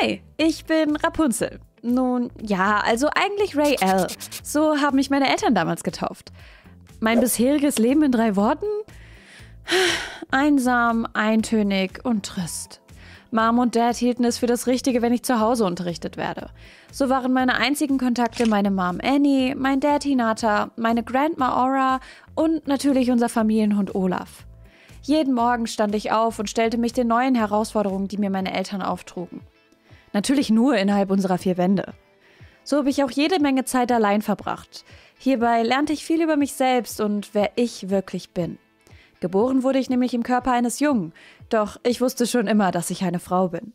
Hi, ich bin Rapunzel. Nun, ja, also eigentlich Ray L. So haben mich meine Eltern damals getauft. Mein bisheriges Leben in drei Worten? Einsam, eintönig und trist. Mom und Dad hielten es für das Richtige, wenn ich zu Hause unterrichtet werde. So waren meine einzigen Kontakte meine Mom Annie, mein Dad Hinata, meine Grandma Aura und natürlich unser Familienhund Olaf. Jeden Morgen stand ich auf und stellte mich den neuen Herausforderungen, die mir meine Eltern auftrugen. Natürlich nur innerhalb unserer vier Wände. So habe ich auch jede Menge Zeit allein verbracht. Hierbei lernte ich viel über mich selbst und wer ich wirklich bin. Geboren wurde ich nämlich im Körper eines Jungen, doch ich wusste schon immer, dass ich eine Frau bin.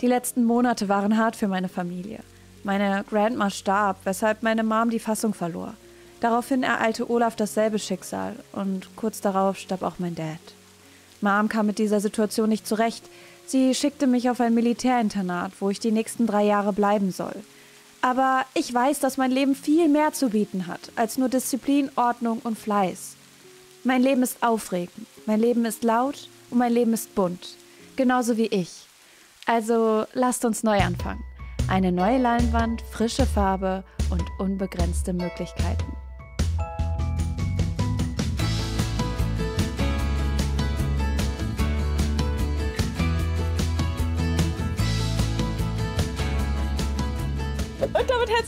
Die letzten Monate waren hart für meine Familie. Meine Grandma starb, weshalb meine Mom die Fassung verlor. Daraufhin ereilte Olaf dasselbe Schicksal und kurz darauf starb auch mein Dad. Mom kam mit dieser Situation nicht zurecht. Sie schickte mich auf ein Militärinternat, wo ich die nächsten drei Jahre bleiben soll. Aber ich weiß, dass mein Leben viel mehr zu bieten hat, als nur Disziplin, Ordnung und Fleiß. Mein Leben ist aufregend, mein Leben ist laut und mein Leben ist bunt. Genauso wie ich. Also lasst uns neu anfangen. Eine neue Leinwand, frische Farbe und unbegrenzte Möglichkeiten.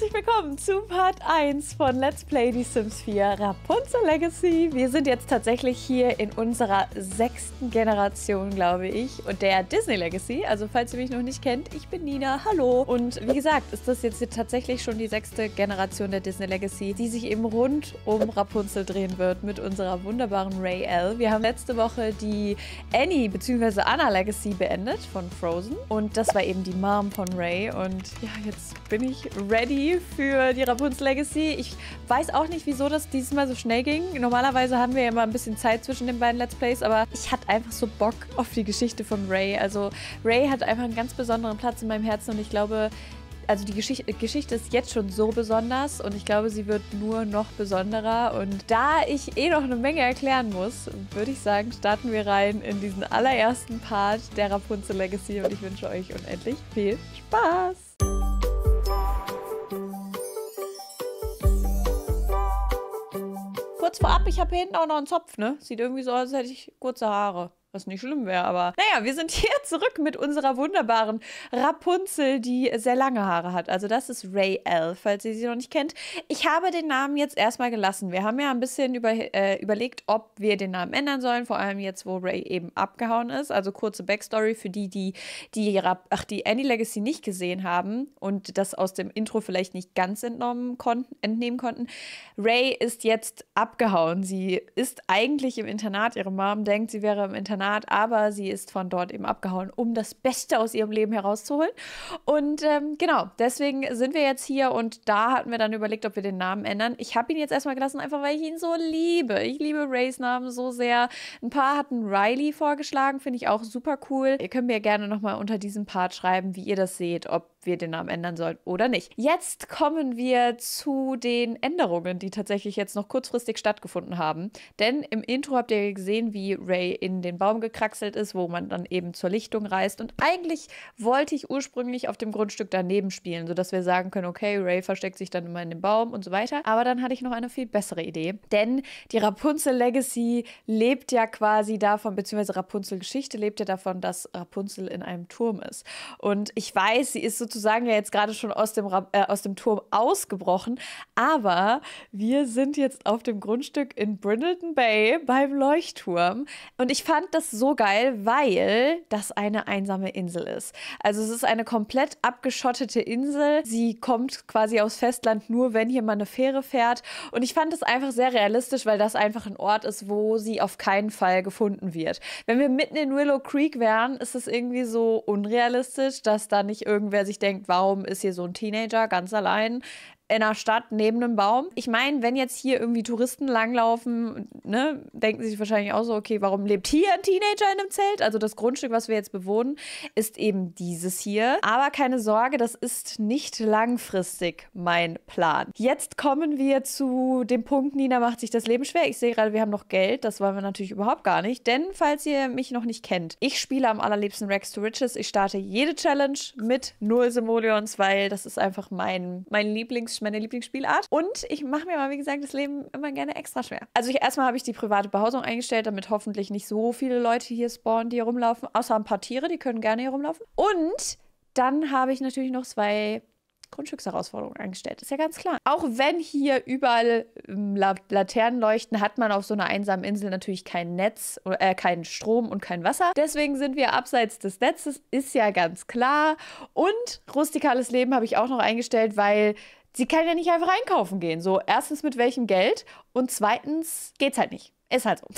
Quasi. willkommen zu Part 1 von Let's Play The Sims 4 Rapunzel Legacy. Wir sind jetzt tatsächlich hier in unserer sechsten Generation, glaube ich, und der Disney Legacy. Also falls ihr mich noch nicht kennt, ich bin Nina, hallo. Und wie gesagt, ist das jetzt tatsächlich schon die sechste Generation der Disney Legacy, die sich eben rund um Rapunzel drehen wird mit unserer wunderbaren Ray L. Wir haben letzte Woche die Annie bzw. Anna Legacy beendet von Frozen und das war eben die Mom von Ray und ja, jetzt bin ich ready für die Rapunzel Legacy. Ich weiß auch nicht, wieso das dieses Mal so schnell ging. Normalerweise haben wir ja immer ein bisschen Zeit zwischen den beiden Let's Plays, aber ich hatte einfach so Bock auf die Geschichte von Ray. Also Ray hat einfach einen ganz besonderen Platz in meinem Herzen und ich glaube, also die Geschichte, Geschichte, ist jetzt schon so besonders und ich glaube, sie wird nur noch besonderer. Und da ich eh noch eine Menge erklären muss, würde ich sagen, starten wir rein in diesen allerersten Part der Rapunzel Legacy und ich wünsche euch unendlich viel Spaß. vorab, ich habe hinten auch noch einen Zopf, ne? Sieht irgendwie so aus, als hätte ich kurze Haare. Was nicht schlimm wäre, aber naja, wir sind hier zurück mit unserer wunderbaren Rapunzel, die sehr lange Haare hat. Also das ist Ray L, falls ihr sie noch nicht kennt. Ich habe den Namen jetzt erstmal gelassen. Wir haben ja ein bisschen über, äh, überlegt, ob wir den Namen ändern sollen, vor allem jetzt, wo Ray eben abgehauen ist. Also kurze Backstory für die, die die, Rap Ach, die Annie Legacy nicht gesehen haben und das aus dem Intro vielleicht nicht ganz entnommen konnten, entnehmen konnten. Ray ist jetzt abgehauen. Sie ist eigentlich im Internat. Ihre Mom denkt, sie wäre im Internat Internat, aber sie ist von dort eben abgehauen, um das Beste aus ihrem Leben herauszuholen. Und ähm, genau, deswegen sind wir jetzt hier und da hatten wir dann überlegt, ob wir den Namen ändern. Ich habe ihn jetzt erstmal gelassen, einfach weil ich ihn so liebe. Ich liebe Rays Namen so sehr. Ein paar hatten Riley vorgeschlagen, finde ich auch super cool. Ihr könnt mir gerne nochmal unter diesem Part schreiben, wie ihr das seht, ob wir den Namen ändern sollen oder nicht. Jetzt kommen wir zu den Änderungen, die tatsächlich jetzt noch kurzfristig stattgefunden haben. Denn im Intro habt ihr gesehen, wie Ray in den Bau Baum gekraxelt ist, wo man dann eben zur Lichtung reist. Und eigentlich wollte ich ursprünglich auf dem Grundstück daneben spielen, sodass wir sagen können, okay, Ray versteckt sich dann immer in dem Baum und so weiter. Aber dann hatte ich noch eine viel bessere Idee. Denn die Rapunzel Legacy lebt ja quasi davon, beziehungsweise Rapunzel Geschichte lebt ja davon, dass Rapunzel in einem Turm ist. Und ich weiß, sie ist sozusagen ja jetzt gerade schon aus dem, äh, aus dem Turm ausgebrochen. Aber wir sind jetzt auf dem Grundstück in Brindleton Bay beim Leuchtturm. Und ich fand das das so geil, weil das eine einsame Insel ist. Also es ist eine komplett abgeschottete Insel. Sie kommt quasi aufs Festland nur, wenn hier mal eine Fähre fährt. Und ich fand es einfach sehr realistisch, weil das einfach ein Ort ist, wo sie auf keinen Fall gefunden wird. Wenn wir mitten in Willow Creek wären, ist es irgendwie so unrealistisch, dass da nicht irgendwer sich denkt, warum ist hier so ein Teenager ganz allein? in einer Stadt neben einem Baum. Ich meine, wenn jetzt hier irgendwie Touristen langlaufen, ne, denken sich wahrscheinlich auch so, okay, warum lebt hier ein Teenager in einem Zelt? Also das Grundstück, was wir jetzt bewohnen, ist eben dieses hier. Aber keine Sorge, das ist nicht langfristig mein Plan. Jetzt kommen wir zu dem Punkt, Nina macht sich das Leben schwer. Ich sehe gerade, wir haben noch Geld. Das wollen wir natürlich überhaupt gar nicht. Denn falls ihr mich noch nicht kennt, ich spiele am allerliebsten Rex to Riches. Ich starte jede Challenge mit null Simoleons, weil das ist einfach mein, mein Lieblingsspiel meine Lieblingsspielart. Und ich mache mir aber, wie gesagt, das Leben immer gerne extra schwer. Also ich, erstmal habe ich die private Behausung eingestellt, damit hoffentlich nicht so viele Leute hier spawnen, die hier rumlaufen. Außer ein paar Tiere, die können gerne hier rumlaufen. Und dann habe ich natürlich noch zwei Grundstücksherausforderungen eingestellt. Ist ja ganz klar. Auch wenn hier überall ähm, Laternen leuchten, hat man auf so einer einsamen Insel natürlich kein Netz, äh, keinen Strom und kein Wasser. Deswegen sind wir abseits des Netzes, ist ja ganz klar. Und rustikales Leben habe ich auch noch eingestellt, weil sie kann ja nicht einfach einkaufen gehen. So, erstens mit welchem Geld und zweitens geht's halt nicht. Ist halt so.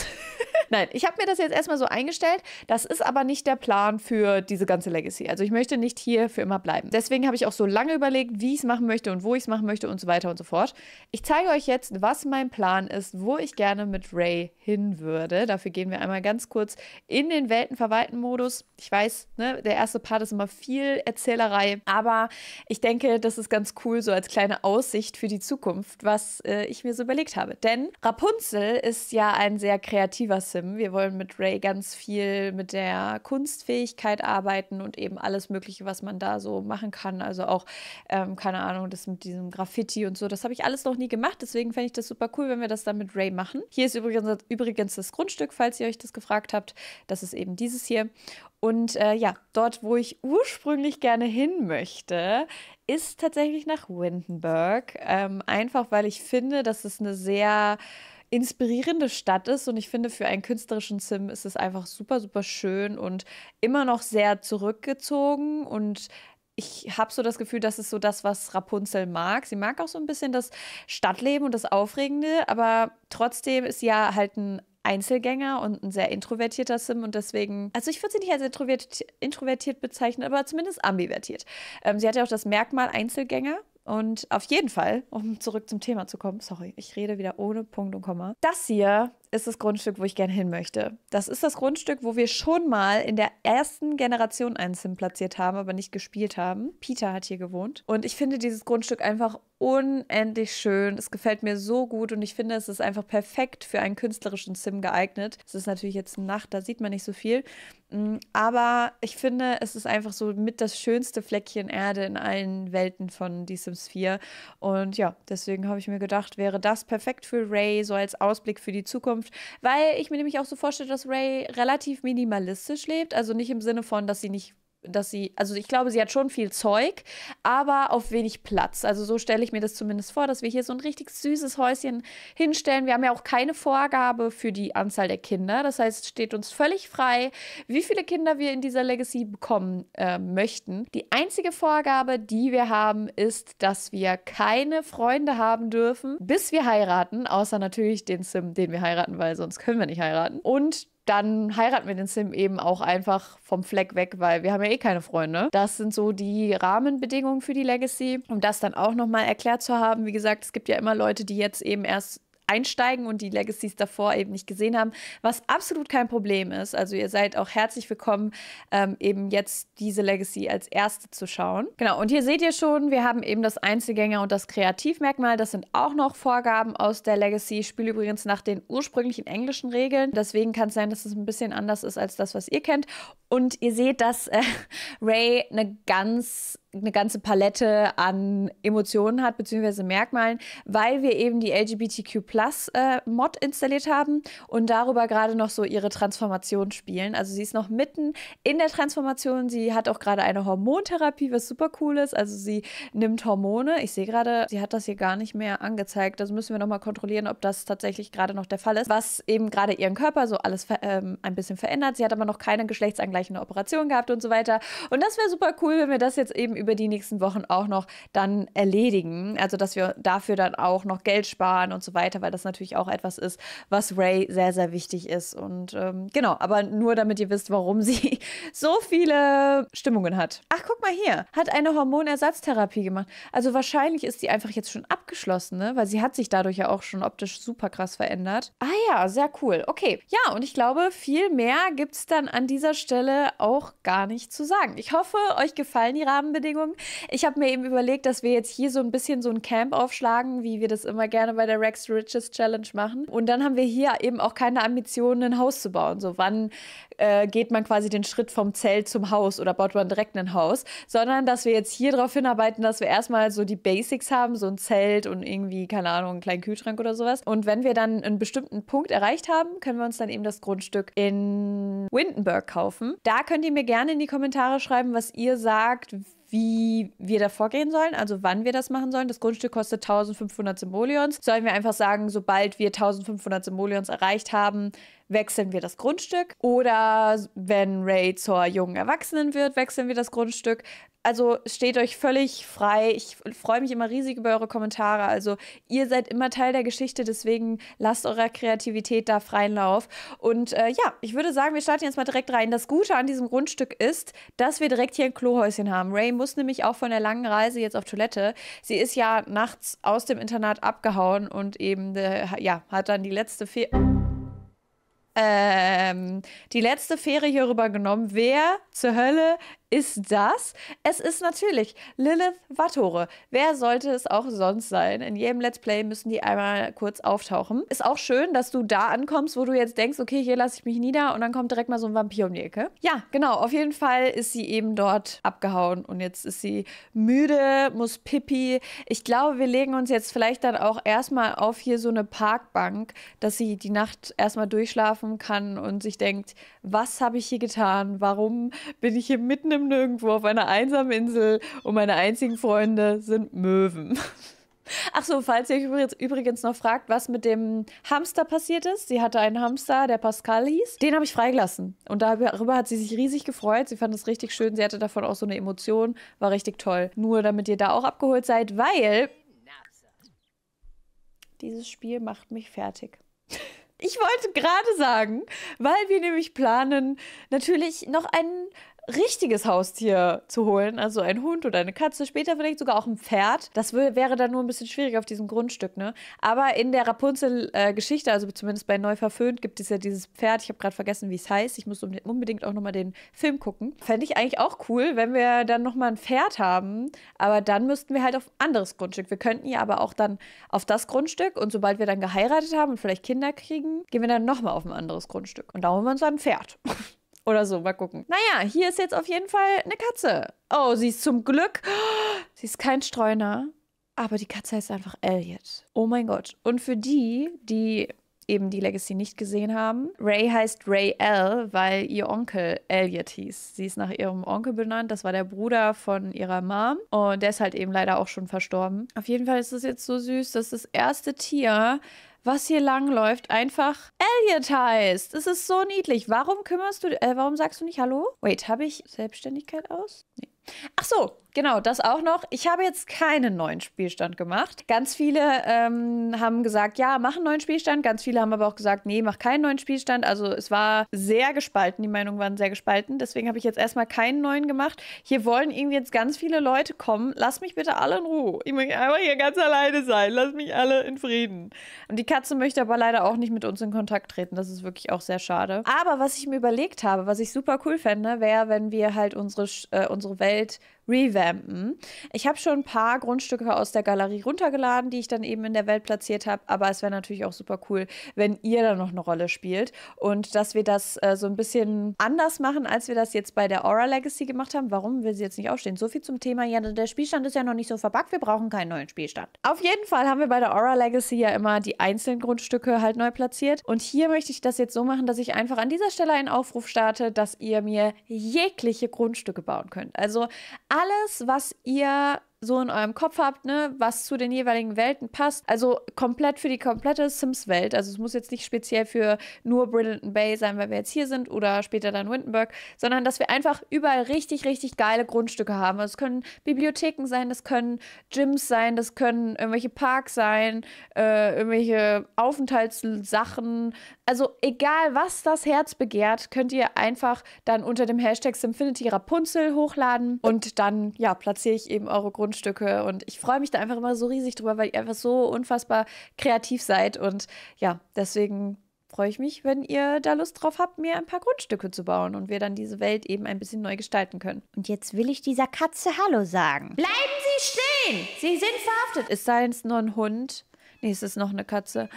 Nein, ich habe mir das jetzt erstmal so eingestellt. Das ist aber nicht der Plan für diese ganze Legacy. Also ich möchte nicht hier für immer bleiben. Deswegen habe ich auch so lange überlegt, wie ich es machen möchte und wo ich es machen möchte und so weiter und so fort. Ich zeige euch jetzt, was mein Plan ist, wo ich gerne mit Ray hin würde. Dafür gehen wir einmal ganz kurz in den Weltenverwalten-Modus. Ich weiß, ne, der erste Part ist immer viel Erzählerei, aber ich denke, das ist ganz cool, so als kleine Aussicht für die Zukunft, was äh, ich mir so überlegt habe. Denn Rapunzel ist ja ein sehr kreativer Sim. Wir wollen mit Ray ganz viel mit der Kunstfähigkeit arbeiten und eben alles Mögliche, was man da so machen kann. Also auch, ähm, keine Ahnung, das mit diesem Graffiti und so. Das habe ich alles noch nie gemacht. Deswegen fände ich das super cool, wenn wir das dann mit Ray machen. Hier ist übrigens, übrigens das Grundstück, falls ihr euch das gefragt habt. Das ist eben dieses hier. Und äh, ja, dort, wo ich ursprünglich gerne hin möchte, ist tatsächlich nach Windenburg. Ähm, einfach weil ich finde, dass es eine sehr inspirierende Stadt ist. Und ich finde, für einen künstlerischen Sim ist es einfach super, super schön und immer noch sehr zurückgezogen und ich habe so das Gefühl, das ist so das, was Rapunzel mag. Sie mag auch so ein bisschen das Stadtleben und das Aufregende, aber trotzdem ist sie ja halt ein Einzelgänger und ein sehr introvertierter Sim und deswegen, also ich würde sie nicht als introvertiert, introvertiert bezeichnen, aber zumindest ambivertiert. Ähm, sie hat ja auch das Merkmal Einzelgänger und auf jeden Fall, um zurück zum Thema zu kommen, sorry, ich rede wieder ohne Punkt und Komma. Das hier ist das Grundstück, wo ich gerne hin möchte. Das ist das Grundstück, wo wir schon mal in der ersten Generation einen Sim platziert haben, aber nicht gespielt haben. Peter hat hier gewohnt. Und ich finde dieses Grundstück einfach unendlich schön. Es gefällt mir so gut und ich finde, es ist einfach perfekt für einen künstlerischen Sim geeignet. Es ist natürlich jetzt Nacht, da sieht man nicht so viel. Mm, aber ich finde, es ist einfach so mit das schönste Fleckchen Erde in allen Welten von The Sims 4. Und ja, deswegen habe ich mir gedacht, wäre das perfekt für Ray, so als Ausblick für die Zukunft. Zukunft, weil ich mir nämlich auch so vorstelle, dass Ray relativ minimalistisch lebt, also nicht im Sinne von, dass sie nicht dass sie, also ich glaube, sie hat schon viel Zeug, aber auf wenig Platz. Also so stelle ich mir das zumindest vor, dass wir hier so ein richtig süßes Häuschen hinstellen. Wir haben ja auch keine Vorgabe für die Anzahl der Kinder. Das heißt, steht uns völlig frei, wie viele Kinder wir in dieser Legacy bekommen äh, möchten. Die einzige Vorgabe, die wir haben, ist, dass wir keine Freunde haben dürfen, bis wir heiraten, außer natürlich den Sim, den wir heiraten, weil sonst können wir nicht heiraten. Und dann heiraten wir den Sim eben auch einfach vom Fleck weg, weil wir haben ja eh keine Freunde. Das sind so die Rahmenbedingungen für die Legacy. Um das dann auch nochmal erklärt zu haben, wie gesagt, es gibt ja immer Leute, die jetzt eben erst einsteigen und die Legacies davor eben nicht gesehen haben, was absolut kein Problem ist. Also ihr seid auch herzlich willkommen, ähm, eben jetzt diese Legacy als erste zu schauen. Genau, und hier seht ihr schon, wir haben eben das Einzelgänger und das Kreativmerkmal. Das sind auch noch Vorgaben aus der Legacy. Spiel übrigens nach den ursprünglichen englischen Regeln. Deswegen kann es sein, dass es ein bisschen anders ist als das, was ihr kennt. Und ihr seht, dass äh, Ray eine ganz eine ganze Palette an Emotionen hat, beziehungsweise Merkmalen, weil wir eben die LGBTQ äh, Mod installiert haben und darüber gerade noch so ihre Transformation spielen. Also sie ist noch mitten in der Transformation. Sie hat auch gerade eine Hormontherapie, was super cool ist. Also sie nimmt Hormone. Ich sehe gerade, sie hat das hier gar nicht mehr angezeigt. Das müssen wir nochmal kontrollieren, ob das tatsächlich gerade noch der Fall ist. Was eben gerade ihren Körper so alles ähm, ein bisschen verändert. Sie hat aber noch keine geschlechtsangleichende Operation gehabt und so weiter. Und das wäre super cool, wenn wir das jetzt eben über die nächsten Wochen auch noch dann erledigen. Also, dass wir dafür dann auch noch Geld sparen und so weiter, weil das natürlich auch etwas ist, was Ray sehr, sehr wichtig ist. Und ähm, genau, aber nur damit ihr wisst, warum sie so viele Stimmungen hat. Ach, guck mal hier, hat eine Hormonersatztherapie gemacht. Also wahrscheinlich ist die einfach jetzt schon abgeschlossen, ne? weil sie hat sich dadurch ja auch schon optisch super krass verändert. Ah ja, sehr cool. Okay, ja, und ich glaube, viel mehr gibt es dann an dieser Stelle auch gar nicht zu sagen. Ich hoffe, euch gefallen die Rahmenbedingungen Entschuldigung. Ich habe mir eben überlegt, dass wir jetzt hier so ein bisschen so ein Camp aufschlagen, wie wir das immer gerne bei der Rex Riches Challenge machen. Und dann haben wir hier eben auch keine Ambitionen, ein Haus zu bauen. So, wann äh, geht man quasi den Schritt vom Zelt zum Haus oder baut man direkt ein Haus? Sondern, dass wir jetzt hier darauf hinarbeiten, dass wir erstmal so die Basics haben, so ein Zelt und irgendwie, keine Ahnung, einen kleinen Kühlschrank oder sowas. Und wenn wir dann einen bestimmten Punkt erreicht haben, können wir uns dann eben das Grundstück in Windenburg kaufen. Da könnt ihr mir gerne in die Kommentare schreiben, was ihr sagt, wie wir da vorgehen sollen, also wann wir das machen sollen. Das Grundstück kostet 1500 Simoleons. Sollen wir einfach sagen, sobald wir 1500 Simoleons erreicht haben, wechseln wir das Grundstück. Oder wenn Ray zur jungen Erwachsenen wird, wechseln wir das Grundstück. Also steht euch völlig frei. Ich freue mich immer riesig über eure Kommentare. Also ihr seid immer Teil der Geschichte, deswegen lasst eurer Kreativität da freien Lauf. Und äh, ja, ich würde sagen, wir starten jetzt mal direkt rein. Das Gute an diesem Grundstück ist, dass wir direkt hier ein Klohäuschen haben. Ray muss nämlich auch von der langen Reise jetzt auf Toilette. Sie ist ja nachts aus dem Internat abgehauen und eben äh, ja, hat dann die letzte Fee ähm, die letzte Fähre hier rüber genommen. Wer zur Hölle ist das? Es ist natürlich Lilith Wattore. Wer sollte es auch sonst sein? In jedem Let's Play müssen die einmal kurz auftauchen. Ist auch schön, dass du da ankommst, wo du jetzt denkst, okay, hier lasse ich mich nieder und dann kommt direkt mal so ein Vampir um die Ecke. Ja, genau. Auf jeden Fall ist sie eben dort abgehauen und jetzt ist sie müde, muss pipi. Ich glaube, wir legen uns jetzt vielleicht dann auch erstmal auf hier so eine Parkbank, dass sie die Nacht erstmal durchschlafen kann und sich denkt, was habe ich hier getan? Warum bin ich hier mitten im im Nirgendwo auf einer einsamen Insel und meine einzigen Freunde sind Möwen. Ach so, falls ihr euch übrigens noch fragt, was mit dem Hamster passiert ist. Sie hatte einen Hamster, der Pascal hieß. Den habe ich freigelassen. Und darüber hat sie sich riesig gefreut. Sie fand es richtig schön. Sie hatte davon auch so eine Emotion. War richtig toll. Nur damit ihr da auch abgeholt seid, weil dieses Spiel macht mich fertig. Ich wollte gerade sagen, weil wir nämlich planen, natürlich noch einen richtiges Haustier zu holen, also ein Hund oder eine Katze, später vielleicht sogar auch ein Pferd. Das wäre dann nur ein bisschen schwierig auf diesem Grundstück, ne? Aber in der Rapunzel-Geschichte, äh, also zumindest bei Neu verföhnt, gibt es ja dieses Pferd. Ich habe gerade vergessen, wie es heißt. Ich muss unbedingt auch nochmal den Film gucken. Fände ich eigentlich auch cool, wenn wir dann nochmal ein Pferd haben, aber dann müssten wir halt auf ein anderes Grundstück. Wir könnten ja aber auch dann auf das Grundstück und sobald wir dann geheiratet haben und vielleicht Kinder kriegen, gehen wir dann nochmal auf ein anderes Grundstück. Und da holen wir uns ein Pferd. Oder so, mal gucken. Naja, hier ist jetzt auf jeden Fall eine Katze. Oh, sie ist zum Glück. Sie ist kein Streuner, aber die Katze heißt einfach Elliot. Oh mein Gott. Und für die, die eben die Legacy nicht gesehen haben, Ray heißt Ray L, weil ihr Onkel Elliot hieß. Sie ist nach ihrem Onkel benannt. Das war der Bruder von ihrer Mom. Und der ist halt eben leider auch schon verstorben. Auf jeden Fall ist es jetzt so süß, dass das erste Tier was hier lang läuft, einfach Elliot heißt. Es ist so niedlich. Warum kümmerst du, äh, warum sagst du nicht Hallo? Wait, habe ich Selbstständigkeit aus? Nee. Ach so, genau, das auch noch. Ich habe jetzt keinen neuen Spielstand gemacht. Ganz viele ähm, haben gesagt, ja, mach einen neuen Spielstand. Ganz viele haben aber auch gesagt, nee, mach keinen neuen Spielstand. Also es war sehr gespalten. Die Meinungen waren sehr gespalten. Deswegen habe ich jetzt erstmal keinen neuen gemacht. Hier wollen irgendwie jetzt ganz viele Leute kommen. Lass mich bitte alle in Ruhe. Ich möchte einfach hier ganz alleine sein. Lass mich alle in Frieden. Und die Katze möchte aber leider auch nicht mit uns in Kontakt treten. Das ist wirklich auch sehr schade. Aber was ich mir überlegt habe, was ich super cool fände, wäre, wenn wir halt unsere, äh, unsere Welt revampen. Ich habe schon ein paar Grundstücke aus der Galerie runtergeladen, die ich dann eben in der Welt platziert habe, aber es wäre natürlich auch super cool, wenn ihr da noch eine Rolle spielt und dass wir das äh, so ein bisschen anders machen, als wir das jetzt bei der Aura Legacy gemacht haben. Warum will sie jetzt nicht aufstehen? So viel zum Thema, ja, der Spielstand ist ja noch nicht so verpackt. wir brauchen keinen neuen Spielstand. Auf jeden Fall haben wir bei der Aura Legacy ja immer die einzelnen Grundstücke halt neu platziert und hier möchte ich das jetzt so machen, dass ich einfach an dieser Stelle einen Aufruf starte, dass ihr mir jegliche Grundstücke bauen könnt. Also alles, was ihr so in eurem Kopf habt, ne, was zu den jeweiligen Welten passt. Also komplett für die komplette Sims-Welt. Also es muss jetzt nicht speziell für nur Brilliant Bay sein, weil wir jetzt hier sind oder später dann Windenburg, sondern dass wir einfach überall richtig, richtig geile Grundstücke haben. Also es können Bibliotheken sein, das können Gyms sein, das können irgendwelche Parks sein, äh, irgendwelche Aufenthaltssachen. Also egal, was das Herz begehrt, könnt ihr einfach dann unter dem Hashtag Simfinity Rapunzel hochladen und dann, ja, platziere ich eben eure Grundstücke Kunststücke und ich freue mich da einfach immer so riesig drüber, weil ihr einfach so unfassbar kreativ seid und ja, deswegen freue ich mich, wenn ihr da Lust drauf habt, mir ein paar Grundstücke zu bauen und wir dann diese Welt eben ein bisschen neu gestalten können. Und jetzt will ich dieser Katze Hallo sagen. Bleiben Sie stehen! Sie sind verhaftet! Ist da jetzt nur ein Hund? Nee, es ist noch eine Katze.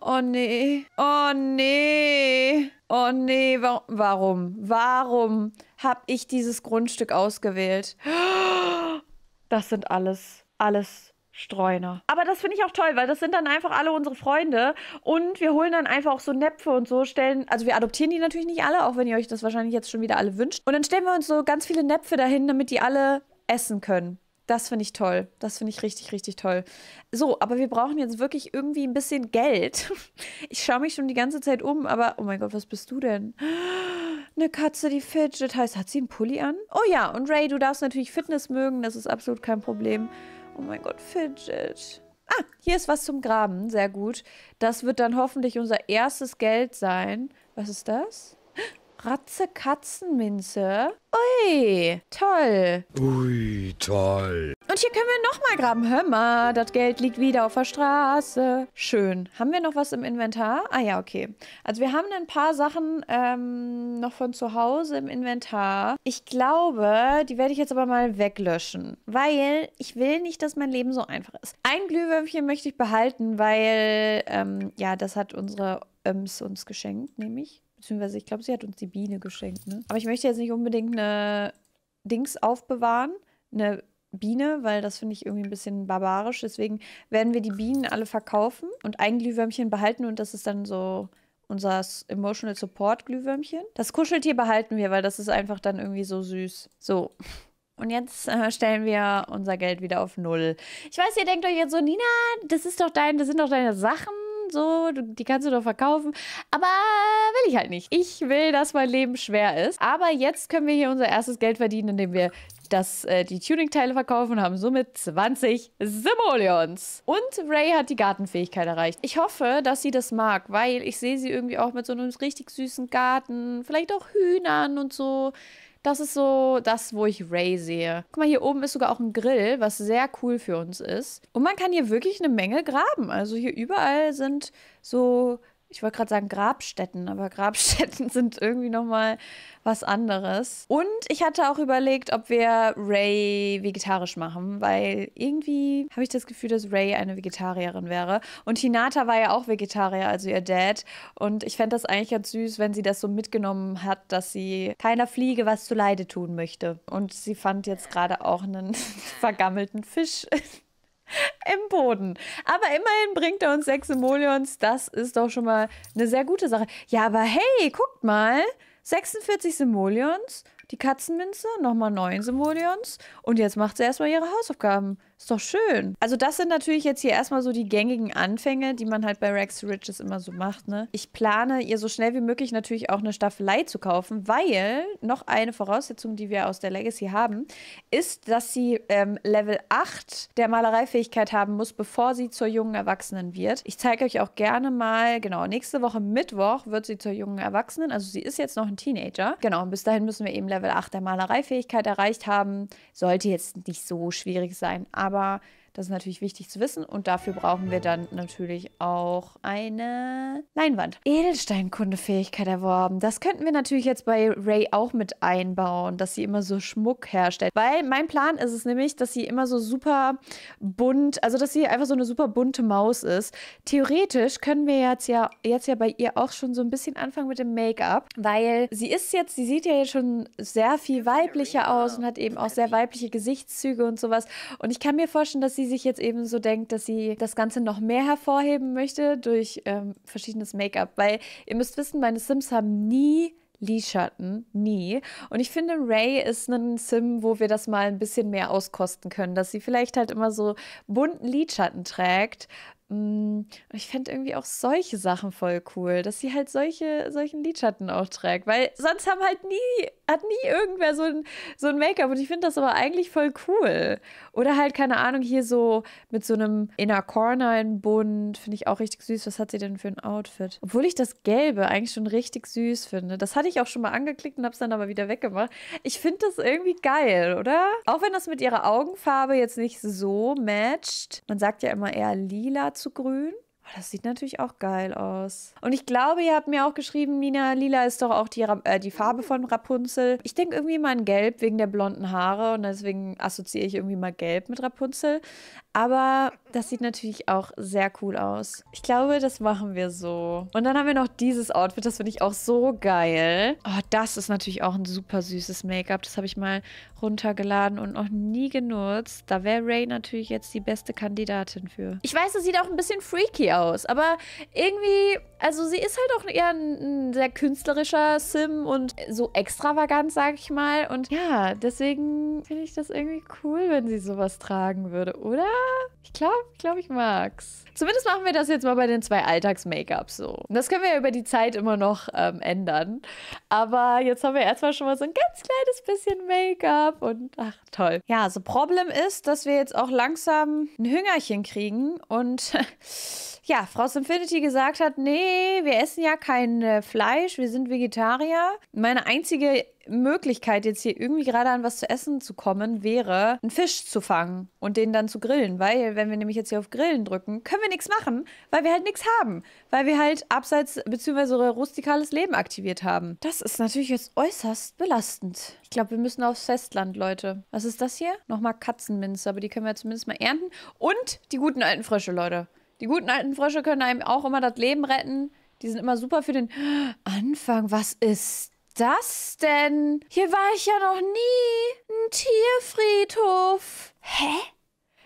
Oh nee. Oh nee. Oh nee. Warum? Warum habe ich dieses Grundstück ausgewählt? Oh das sind alles, alles Streuner. Aber das finde ich auch toll, weil das sind dann einfach alle unsere Freunde und wir holen dann einfach auch so Näpfe und so, stellen, also wir adoptieren die natürlich nicht alle, auch wenn ihr euch das wahrscheinlich jetzt schon wieder alle wünscht. Und dann stellen wir uns so ganz viele Näpfe dahin, damit die alle essen können. Das finde ich toll. Das finde ich richtig, richtig toll. So, aber wir brauchen jetzt wirklich irgendwie ein bisschen Geld. Ich schaue mich schon die ganze Zeit um, aber oh mein Gott, was bist du denn? eine Katze, die fidget. Heißt, hat sie einen Pulli an? Oh ja, und Ray, du darfst natürlich Fitness mögen. Das ist absolut kein Problem. Oh mein Gott, fidget. Ah, hier ist was zum Graben. Sehr gut. Das wird dann hoffentlich unser erstes Geld sein. Was ist das? Ratze Katzenminze. Ui, toll. Ui, toll. Und hier können wir nochmal graben. Hör mal, das Geld liegt wieder auf der Straße. Schön. Haben wir noch was im Inventar? Ah ja, okay. Also wir haben ein paar Sachen ähm, noch von zu Hause im Inventar. Ich glaube, die werde ich jetzt aber mal weglöschen, weil ich will nicht, dass mein Leben so einfach ist. Ein Glühwürmchen möchte ich behalten, weil, ähm, ja, das hat unsere Öms uns geschenkt, nämlich. Beziehungsweise, ich glaube, sie hat uns die Biene geschenkt, ne? Aber ich möchte jetzt nicht unbedingt eine Dings aufbewahren, eine Biene, weil das finde ich irgendwie ein bisschen barbarisch. Deswegen werden wir die Bienen alle verkaufen und ein Glühwürmchen behalten und das ist dann so unser Emotional Support Glühwürmchen. Das Kuscheltier behalten wir, weil das ist einfach dann irgendwie so süß. So. Und jetzt äh, stellen wir unser Geld wieder auf Null. Ich weiß, ihr denkt euch jetzt so, Nina, das ist doch dein, das sind doch deine Sachen so, die kannst du doch verkaufen. Aber will ich halt nicht. Ich will, dass mein Leben schwer ist. Aber jetzt können wir hier unser erstes Geld verdienen, indem wir das, äh, die Tuning-Teile verkaufen und haben somit 20 Simoleons. Und Ray hat die Gartenfähigkeit erreicht. Ich hoffe, dass sie das mag, weil ich sehe sie irgendwie auch mit so einem richtig süßen Garten, vielleicht auch Hühnern und so. Das ist so das, wo ich Ray sehe. Guck mal, hier oben ist sogar auch ein Grill, was sehr cool für uns ist. Und man kann hier wirklich eine Menge graben. Also hier überall sind so ich wollte gerade sagen Grabstätten, aber Grabstätten sind irgendwie nochmal was anderes. Und ich hatte auch überlegt, ob wir Ray vegetarisch machen, weil irgendwie habe ich das Gefühl, dass Ray eine Vegetarierin wäre. Und Hinata war ja auch Vegetarier, also ihr Dad. Und ich fände das eigentlich ganz süß, wenn sie das so mitgenommen hat, dass sie keiner Fliege was zuleide tun möchte. Und sie fand jetzt gerade auch einen vergammelten Fisch im Boden. Aber immerhin bringt er uns sechs Simoleons. Das ist doch schon mal eine sehr gute Sache. Ja, aber hey, guckt mal. 46 Simoleons, die Katzenminze, nochmal neun Simoleons. Und jetzt macht sie erstmal ihre Hausaufgaben. Ist doch schön. Also das sind natürlich jetzt hier erstmal so die gängigen Anfänge, die man halt bei Rex Riches immer so macht, ne? Ich plane, ihr so schnell wie möglich natürlich auch eine Staffelei zu kaufen, weil noch eine Voraussetzung, die wir aus der Legacy haben, ist, dass sie ähm, Level 8 der Malereifähigkeit haben muss, bevor sie zur jungen Erwachsenen wird. Ich zeige euch auch gerne mal, genau, nächste Woche Mittwoch wird sie zur jungen Erwachsenen, also sie ist jetzt noch ein Teenager. Genau, und bis dahin müssen wir eben Level 8 der Malereifähigkeit erreicht haben. Sollte jetzt nicht so schwierig sein, aber و Das ist natürlich wichtig zu wissen und dafür brauchen wir dann natürlich auch eine Leinwand. Edelsteinkundefähigkeit erworben. Das könnten wir natürlich jetzt bei Ray auch mit einbauen, dass sie immer so Schmuck herstellt. Weil mein Plan ist es nämlich, dass sie immer so super bunt, also dass sie einfach so eine super bunte Maus ist. Theoretisch können wir jetzt ja, jetzt ja bei ihr auch schon so ein bisschen anfangen mit dem Make-up, weil sie ist jetzt, sie sieht ja jetzt schon sehr viel weiblicher aus und hat eben auch sehr weibliche Gesichtszüge und sowas. Und ich kann mir vorstellen, dass sie sie sich jetzt eben so denkt, dass sie das Ganze noch mehr hervorheben möchte durch ähm, verschiedenes Make-up. Weil ihr müsst wissen, meine Sims haben nie Lidschatten, nie. Und ich finde, Ray ist ein Sim, wo wir das mal ein bisschen mehr auskosten können, dass sie vielleicht halt immer so bunten Lidschatten trägt. Mm, und ich fände irgendwie auch solche Sachen voll cool, dass sie halt solche, solchen Lidschatten auch trägt, weil sonst haben halt nie hat nie irgendwer so ein, so ein Make-up. Und ich finde das aber eigentlich voll cool. Oder halt, keine Ahnung, hier so mit so einem Inner Corner in Bund. Finde ich auch richtig süß. Was hat sie denn für ein Outfit? Obwohl ich das Gelbe eigentlich schon richtig süß finde. Das hatte ich auch schon mal angeklickt und habe es dann aber wieder weggemacht. Ich finde das irgendwie geil, oder? Auch wenn das mit ihrer Augenfarbe jetzt nicht so matcht. Man sagt ja immer eher lila zu grün. Ah, das sieht natürlich auch geil aus. Und ich glaube, ihr habt mir auch geschrieben, Mina, lila ist doch auch die, äh, die Farbe von Rapunzel. Ich denke irgendwie mal an gelb wegen der blonden Haare und deswegen assoziiere ich irgendwie mal gelb mit Rapunzel. Aber das sieht natürlich auch sehr cool aus. Ich glaube, das machen wir so. Und dann haben wir noch dieses Outfit. Das finde ich auch so geil. Oh, das ist natürlich auch ein super süßes Make-up. Das habe ich mal runtergeladen und noch nie genutzt. Da wäre Ray natürlich jetzt die beste Kandidatin für. Ich weiß, es sieht auch ein bisschen freaky aus. Aber irgendwie, also sie ist halt auch eher ein, ein sehr künstlerischer Sim und so extravagant, sage ich mal. Und ja, deswegen finde ich das irgendwie cool, wenn sie sowas tragen würde, oder? Ich glaube, ich glaube, ich mag's. Zumindest machen wir das jetzt mal bei den zwei Alltags-Make-ups so. Das können wir ja über die Zeit immer noch ähm, ändern. Aber jetzt haben wir erstmal schon mal so ein ganz kleines bisschen Make-up und ach toll. Ja, also Problem ist, dass wir jetzt auch langsam ein Hüngerchen kriegen und ja, Frau Simfinity gesagt hat, nee, wir essen ja kein Fleisch, wir sind Vegetarier. Meine einzige Möglichkeit, jetzt hier irgendwie gerade an was zu essen zu kommen, wäre, einen Fisch zu fangen und den dann zu grillen. Weil, wenn wir nämlich jetzt hier auf Grillen drücken, können wir nichts machen, weil wir halt nichts haben. Weil wir halt abseits bzw. rustikales Leben aktiviert haben. Das ist natürlich jetzt äußerst belastend. Ich glaube, wir müssen aufs Festland, Leute. Was ist das hier? Nochmal Katzenminze, aber die können wir zumindest mal ernten. Und die guten alten Frösche, Leute. Die guten alten Frösche können einem auch immer das Leben retten. Die sind immer super für den Anfang. Was ist das denn? Hier war ich ja noch nie. Ein Tierfriedhof. Hä?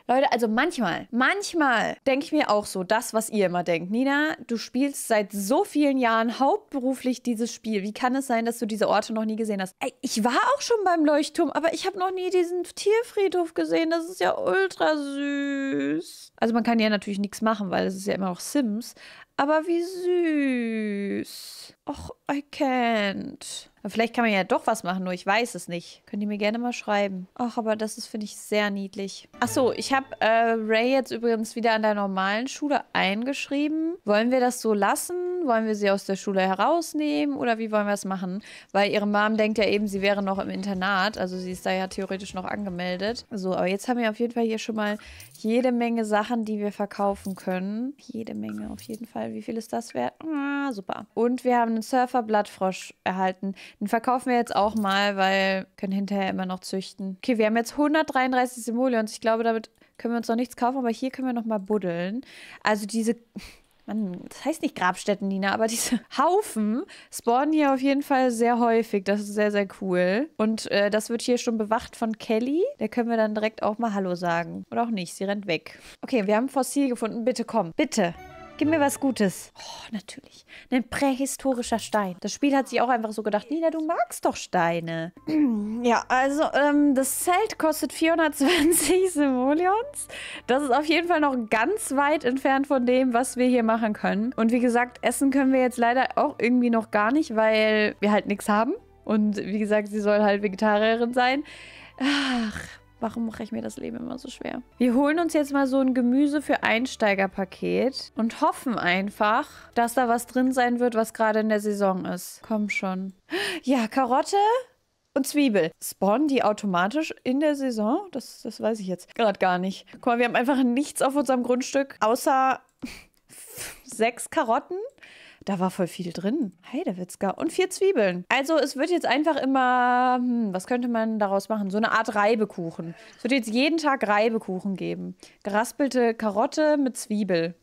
Leute, also manchmal, manchmal denke ich mir auch so, das, was ihr immer denkt. Nina, du spielst seit so vielen Jahren hauptberuflich dieses Spiel. Wie kann es sein, dass du diese Orte noch nie gesehen hast? Ey, ich war auch schon beim Leuchtturm, aber ich habe noch nie diesen Tierfriedhof gesehen. Das ist ja ultra süß. Also man kann ja natürlich nichts machen, weil es ist ja immer noch Sims. Aber wie süß. Och, I can't. Vielleicht kann man ja doch was machen, nur ich weiß es nicht. Könnt ihr mir gerne mal schreiben. Ach, aber das ist, finde ich, sehr niedlich. Ach so, ich habe äh, Ray jetzt übrigens wieder an der normalen Schule eingeschrieben. Wollen wir das so lassen? Wollen wir sie aus der Schule herausnehmen? Oder wie wollen wir es machen? Weil ihre Mom denkt ja eben, sie wäre noch im Internat. Also sie ist da ja theoretisch noch angemeldet. So, aber jetzt haben wir auf jeden Fall hier schon mal jede Menge Sachen, die wir verkaufen können. Jede Menge auf jeden Fall weil wie viel ist das wert? Ah, super. Und wir haben einen Surfer-Blattfrosch erhalten. Den verkaufen wir jetzt auch mal, weil können hinterher immer noch züchten. Okay, wir haben jetzt 133 Simoleons. Ich glaube, damit können wir uns noch nichts kaufen, aber hier können wir noch mal buddeln. Also diese... Mann, das heißt nicht Grabstätten, Nina, aber diese Haufen spawnen hier auf jeden Fall sehr häufig. Das ist sehr, sehr cool. Und äh, das wird hier schon bewacht von Kelly. Der können wir dann direkt auch mal Hallo sagen. Oder auch nicht, sie rennt weg. Okay, wir haben ein Fossil gefunden. Bitte komm. Bitte. Gib mir was Gutes. Oh, natürlich. Ein prähistorischer Stein. Das Spiel hat sich auch einfach so gedacht, Nina, du magst doch Steine. Ja, also ähm, das Zelt kostet 420 Simoleons. Das ist auf jeden Fall noch ganz weit entfernt von dem, was wir hier machen können. Und wie gesagt, essen können wir jetzt leider auch irgendwie noch gar nicht, weil wir halt nichts haben. Und wie gesagt, sie soll halt Vegetarierin sein. Ach, Warum mache ich mir das Leben immer so schwer? Wir holen uns jetzt mal so ein Gemüse für Einsteigerpaket und hoffen einfach, dass da was drin sein wird, was gerade in der Saison ist. Komm schon. Ja, Karotte und Zwiebel. Spawnen die automatisch in der Saison? Das, das weiß ich jetzt gerade gar nicht. Guck mal, wir haben einfach nichts auf unserem Grundstück, außer sechs Karotten da war voll viel drin. Heidewitzka. Und vier Zwiebeln. Also es wird jetzt einfach immer, hm, was könnte man daraus machen? So eine Art Reibekuchen. Es wird jetzt jeden Tag Reibekuchen geben. Geraspelte Karotte mit Zwiebel.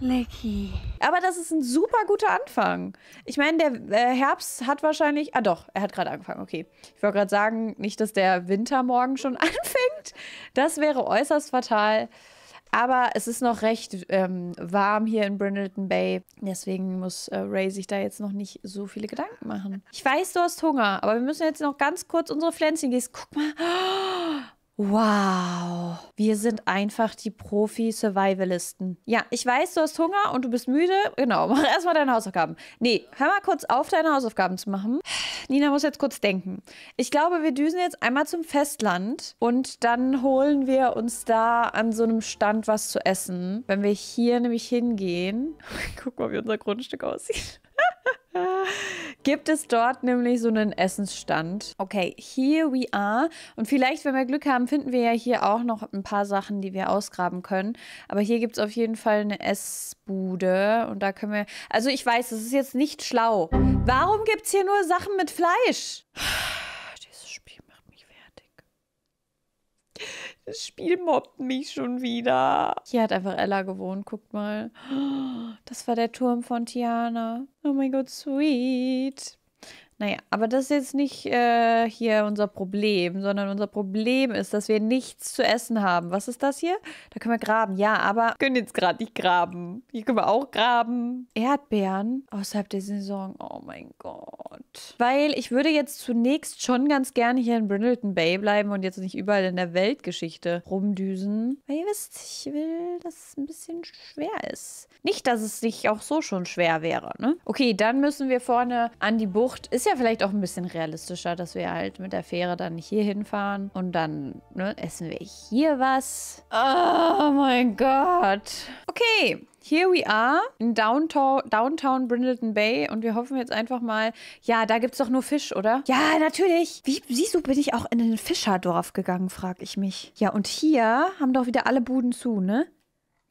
Lecky. Aber das ist ein super guter Anfang. Ich meine, der äh, Herbst hat wahrscheinlich. Ah, doch, er hat gerade angefangen. Okay. Ich wollte gerade sagen, nicht, dass der Wintermorgen schon anfängt. Das wäre äußerst fatal. Aber es ist noch recht ähm, warm hier in Brindleton Bay. Deswegen muss äh, Ray sich da jetzt noch nicht so viele Gedanken machen. Ich weiß, du hast Hunger, aber wir müssen jetzt noch ganz kurz unsere Pflänzchen gießen. Guck mal. Oh, Wow, wir sind einfach die Profi-Survivalisten. Ja, ich weiß, du hast Hunger und du bist müde. Genau, mach erstmal deine Hausaufgaben. Nee, hör mal kurz auf, deine Hausaufgaben zu machen. Nina muss jetzt kurz denken. Ich glaube, wir düsen jetzt einmal zum Festland und dann holen wir uns da an so einem Stand was zu essen. Wenn wir hier nämlich hingehen, guck mal, wie unser Grundstück aussieht gibt es dort nämlich so einen Essensstand. Okay, here we are. Und vielleicht, wenn wir Glück haben, finden wir ja hier auch noch ein paar Sachen, die wir ausgraben können. Aber hier gibt es auf jeden Fall eine Essbude. Und da können wir... Also ich weiß, das ist jetzt nicht schlau. Warum gibt es hier nur Sachen mit Fleisch? Dieses Spiel macht mich fertig. Das Spiel mobbt mich schon wieder. Hier hat einfach Ella gewohnt, guckt mal. Das war der Turm von Tiana. Oh mein Gott, sweet. Naja, aber das ist jetzt nicht äh, hier unser Problem, sondern unser Problem ist, dass wir nichts zu essen haben. Was ist das hier? Da können wir graben. Ja, aber können jetzt gerade nicht graben. Hier können wir auch graben. Erdbeeren außerhalb der Saison. Oh mein Gott. Weil ich würde jetzt zunächst schon ganz gerne hier in Brindleton Bay bleiben und jetzt nicht überall in der Weltgeschichte rumdüsen. Weil ihr wisst, ich will, dass es ein bisschen schwer ist. Nicht, dass es nicht auch so schon schwer wäre, ne? Okay, dann müssen wir vorne an die Bucht. Ist ja ja vielleicht auch ein bisschen realistischer, dass wir halt mit der Fähre dann hier hinfahren und dann ne, essen wir hier was. Oh mein Gott. Okay, here we are in Downtown, Downtown Brindleton Bay und wir hoffen jetzt einfach mal, ja, da gibt es doch nur Fisch, oder? Ja, natürlich. Wie siehst du, bin ich auch in ein Fischerdorf gegangen, frage ich mich. Ja, und hier haben doch wieder alle Buden zu, ne?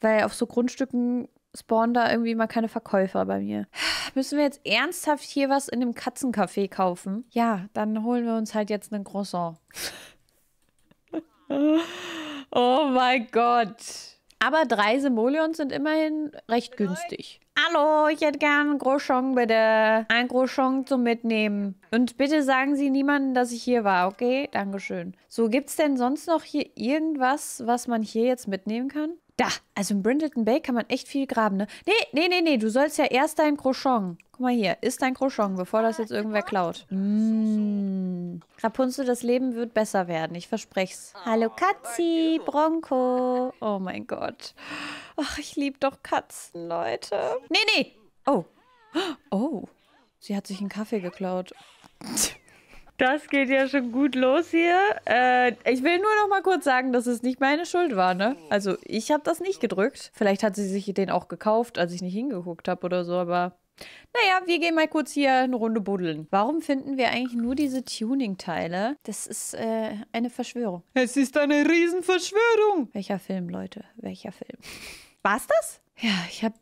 Weil auf so Grundstücken spawnen da irgendwie mal keine Verkäufer bei mir. Müssen wir jetzt ernsthaft hier was in dem Katzencafé kaufen? Ja, dann holen wir uns halt jetzt einen Croissant. oh mein Gott. Aber drei Simoleons sind immerhin recht günstig. Hallo, ich hätte gern einen Groschon, bitte. Ein Groschon zum Mitnehmen. Und bitte sagen Sie niemandem, dass ich hier war, okay? Dankeschön. So, gibt es denn sonst noch hier irgendwas, was man hier jetzt mitnehmen kann? Da, also im Brindleton Bay kann man echt viel graben, ne? Nee, nee, nee, nee, du sollst ja erst dein Crochon. Guck mal hier, ist dein Crochon, bevor das ah, jetzt irgendwer klaut. Mm. Rapunzel, das Leben wird besser werden, ich versprech's. Ah, Hallo Katzi, Bronco. Oh mein Gott. Ach, ich liebe doch Katzen, Leute. Nee, nee. Oh. Oh. Sie hat sich einen Kaffee geklaut. Das geht ja schon gut los hier. Äh, ich will nur noch mal kurz sagen, dass es nicht meine Schuld war, ne? Also ich habe das nicht gedrückt. Vielleicht hat sie sich den auch gekauft, als ich nicht hingeguckt habe oder so, aber... Naja, wir gehen mal kurz hier eine Runde buddeln. Warum finden wir eigentlich nur diese Tuning-Teile? Das ist äh, eine Verschwörung. Es ist eine Riesenverschwörung. Welcher Film, Leute? Welcher Film? War's das? Ja, ich habe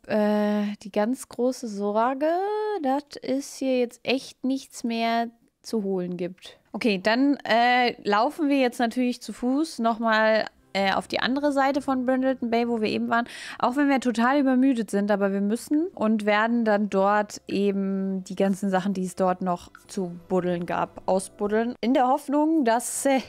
äh, die ganz große Sorge, das ist hier jetzt echt nichts mehr zu holen gibt. Okay, dann äh, laufen wir jetzt natürlich zu Fuß nochmal äh, auf die andere Seite von Brindleton Bay, wo wir eben waren. Auch wenn wir total übermüdet sind, aber wir müssen und werden dann dort eben die ganzen Sachen, die es dort noch zu buddeln gab, ausbuddeln. In der Hoffnung, dass äh,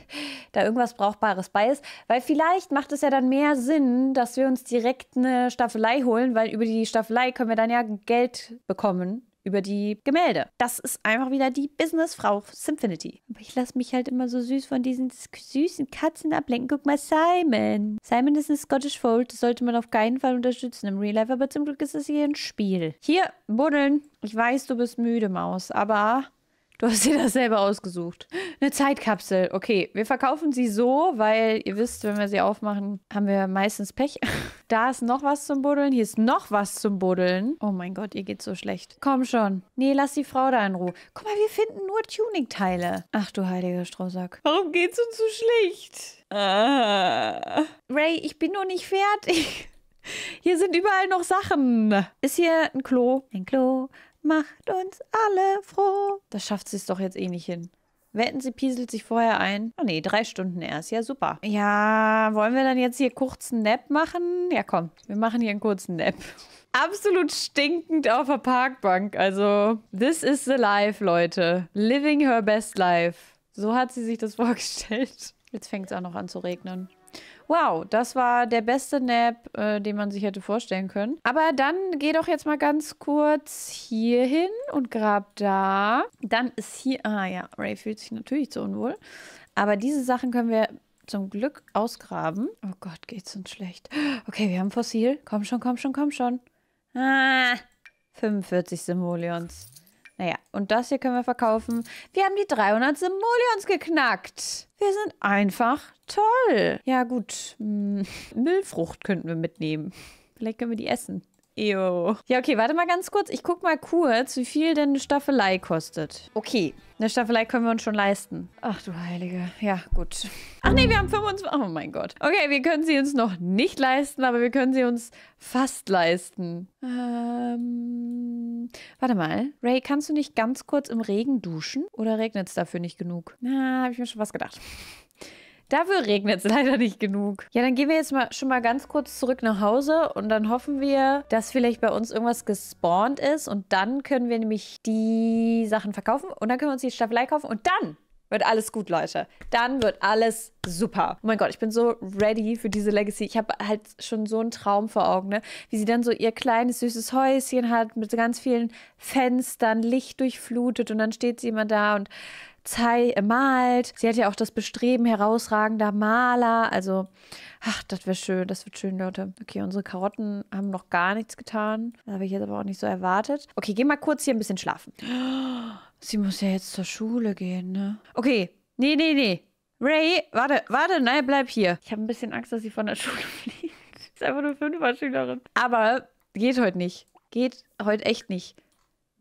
da irgendwas Brauchbares bei ist. Weil vielleicht macht es ja dann mehr Sinn, dass wir uns direkt eine Staffelei holen, weil über die Staffelei können wir dann ja Geld bekommen über die Gemälde. Das ist einfach wieder die Businessfrau Simfinity. Aber ich lasse mich halt immer so süß von diesen süßen Katzen ablenken. Guck mal, Simon. Simon ist ein Scottish Fold. Das sollte man auf keinen Fall unterstützen im Real Life. Aber zum Glück ist es hier ein Spiel. Hier, buddeln. Ich weiß, du bist müde, Maus. Aber Du hast dir das selber ausgesucht. Eine Zeitkapsel. Okay, wir verkaufen sie so, weil ihr wisst, wenn wir sie aufmachen, haben wir meistens Pech. da ist noch was zum Buddeln. Hier ist noch was zum Buddeln. Oh mein Gott, ihr geht so schlecht. Komm schon. Nee, lass die Frau da in Ruhe. Guck mal, wir finden nur Tuning-Teile. Ach du heiliger Strohsack. Warum geht's uns so schlecht? Ah. Ray, ich bin noch nicht fertig. Hier sind überall noch Sachen. Ist hier ein Klo? Ein Klo. Macht uns alle froh. Das schafft sie es doch jetzt eh nicht hin. Wetten, sie pieselt sich vorher ein. Oh nee, drei Stunden erst. Ja, super. Ja, wollen wir dann jetzt hier kurzen Nap machen? Ja, komm, wir machen hier einen kurzen Nap. Absolut stinkend auf der Parkbank. Also, this is the life, Leute. Living her best life. So hat sie sich das vorgestellt. Jetzt fängt es auch noch an zu regnen. Wow, das war der beste Nap, äh, den man sich hätte vorstellen können. Aber dann geh doch jetzt mal ganz kurz hier hin und grab da. Dann ist hier... Ah ja, Ray fühlt sich natürlich zu unwohl. Aber diese Sachen können wir zum Glück ausgraben. Oh Gott, geht's uns schlecht. Okay, wir haben Fossil. Komm schon, komm schon, komm schon. Ah, 45 Simoleons. Naja, und das hier können wir verkaufen. Wir haben die 300 Simoleons geknackt. Wir sind einfach toll. Ja gut, hm, Müllfrucht könnten wir mitnehmen. Vielleicht können wir die essen. Ew. Ja, okay, warte mal ganz kurz. Ich guck mal kurz, wie viel denn eine Staffelei kostet. Okay, eine Staffelei können wir uns schon leisten. Ach du Heilige. Ja, gut. Ach nee, wir haben 25... Oh mein Gott. Okay, wir können sie uns noch nicht leisten, aber wir können sie uns fast leisten. Ähm... Warte mal. Ray, kannst du nicht ganz kurz im Regen duschen? Oder regnet es dafür nicht genug? Na, habe ich mir schon was gedacht. Dafür regnet es leider nicht genug. Ja, dann gehen wir jetzt mal schon mal ganz kurz zurück nach Hause und dann hoffen wir, dass vielleicht bei uns irgendwas gespawnt ist und dann können wir nämlich die Sachen verkaufen und dann können wir uns die Staffelei kaufen und dann wird alles gut, Leute. Dann wird alles super. Oh mein Gott, ich bin so ready für diese Legacy. Ich habe halt schon so einen Traum vor Augen, ne? Wie sie dann so ihr kleines, süßes Häuschen hat mit ganz vielen Fenstern, Licht durchflutet und dann steht sie immer da und zei malt. Sie hat ja auch das Bestreben herausragender Maler. Also, ach, das wäre schön, das wird schön, Leute. Okay, unsere Karotten haben noch gar nichts getan. Das Habe ich jetzt aber auch nicht so erwartet. Okay, geh mal kurz hier ein bisschen schlafen. Sie muss ja jetzt zur Schule gehen, ne? Okay, nee, nee, nee. Ray, warte, warte, nein, bleib hier. Ich habe ein bisschen Angst, dass sie von der Schule fliegt. Sie Ist einfach nur Fünfer-Schülerin. Aber geht heute nicht. Geht heute echt nicht.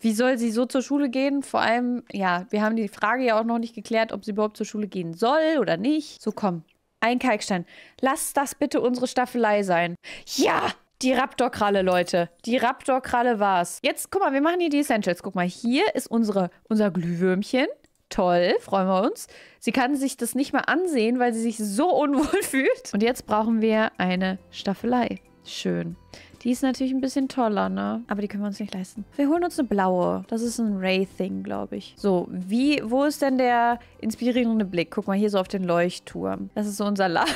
Wie soll sie so zur Schule gehen? Vor allem, ja, wir haben die Frage ja auch noch nicht geklärt, ob sie überhaupt zur Schule gehen soll oder nicht. So, komm. Ein Kalkstein. Lass das bitte unsere Staffelei sein. Ja! Die Raptorkralle, Leute. Die Raptorkralle war's. Jetzt, guck mal, wir machen hier die Essentials. Guck mal, hier ist unsere, unser Glühwürmchen. Toll, freuen wir uns. Sie kann sich das nicht mal ansehen, weil sie sich so unwohl fühlt. Und jetzt brauchen wir eine Staffelei. Schön. Die ist natürlich ein bisschen toller, ne? Aber die können wir uns nicht leisten. Wir holen uns eine blaue. Das ist ein Ray-Thing, glaube ich. So, wie, wo ist denn der inspirierende Blick? Guck mal, hier so auf den Leuchtturm. Das ist so unser Lager.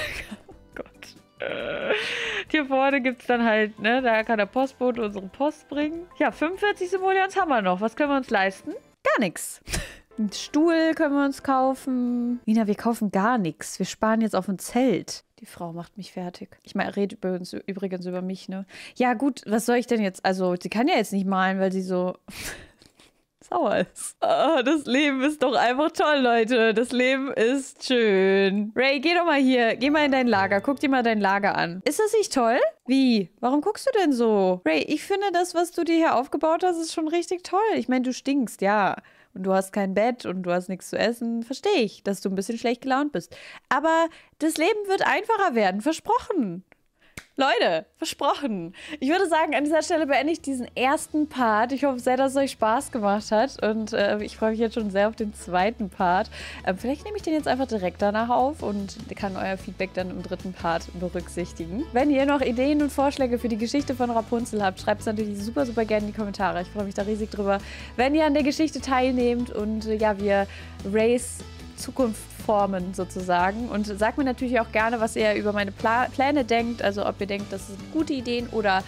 oh Gott. Äh, hier vorne gibt es dann halt, ne, da kann der Postbote unsere Post bringen. Ja, 45 Simoleons haben wir noch. Was können wir uns leisten? Gar nichts. Einen Stuhl können wir uns kaufen. Nina, wir kaufen gar nichts. Wir sparen jetzt auf ein Zelt. Die Frau macht mich fertig. Ich meine, redet übrigens, übrigens über mich, ne? Ja, gut, was soll ich denn jetzt? Also, sie kann ja jetzt nicht malen, weil sie so. sauer ist. Oh, das Leben ist doch einfach toll, Leute. Das Leben ist schön. Ray, geh doch mal hier. Geh mal in dein Lager. Guck dir mal dein Lager an. Ist das nicht toll? Wie? Warum guckst du denn so? Ray, ich finde das, was du dir hier aufgebaut hast, ist schon richtig toll. Ich meine, du stinkst, ja und du hast kein Bett und du hast nichts zu essen, verstehe ich, dass du ein bisschen schlecht gelaunt bist. Aber das Leben wird einfacher werden, versprochen. Leute, versprochen. Ich würde sagen, an dieser Stelle beende ich diesen ersten Part. Ich hoffe sehr, dass es euch Spaß gemacht hat. Und äh, ich freue mich jetzt schon sehr auf den zweiten Part. Ähm, vielleicht nehme ich den jetzt einfach direkt danach auf und kann euer Feedback dann im dritten Part berücksichtigen. Wenn ihr noch Ideen und Vorschläge für die Geschichte von Rapunzel habt, schreibt es natürlich super, super gerne in die Kommentare. Ich freue mich da riesig drüber, wenn ihr an der Geschichte teilnehmt. Und äh, ja, wir race Zukunft formen sozusagen. Und sagt mir natürlich auch gerne, was ihr über meine Pla Pläne denkt. Also ob ihr denkt, das sind gute Ideen oder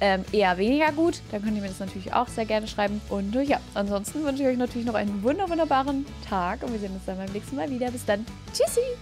ähm, eher weniger gut. Dann könnt ihr mir das natürlich auch sehr gerne schreiben. Und ja, ansonsten wünsche ich euch natürlich noch einen wunderbaren Tag. Und wir sehen uns dann beim nächsten Mal wieder. Bis dann. Tschüssi.